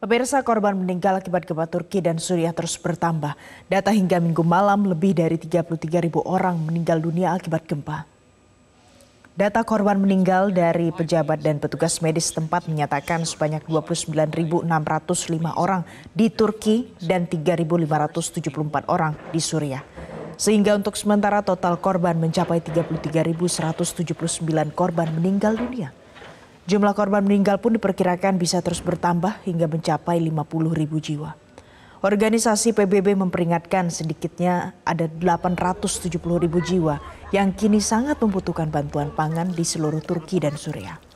Pemirsa korban meninggal akibat gempa Turki dan Suriah terus bertambah. Data hingga minggu malam lebih dari 33 ribu orang meninggal dunia akibat gempa. Data korban meninggal dari pejabat dan petugas medis tempat menyatakan sebanyak 29.605 orang di Turki dan 3.574 orang di Suriah. Sehingga untuk sementara total korban mencapai 33.179 korban meninggal dunia. Jumlah korban meninggal pun diperkirakan bisa terus bertambah hingga mencapai 50 ribu jiwa. Organisasi PBB memperingatkan sedikitnya ada 870 ribu jiwa yang kini sangat membutuhkan bantuan pangan di seluruh Turki dan Suriah.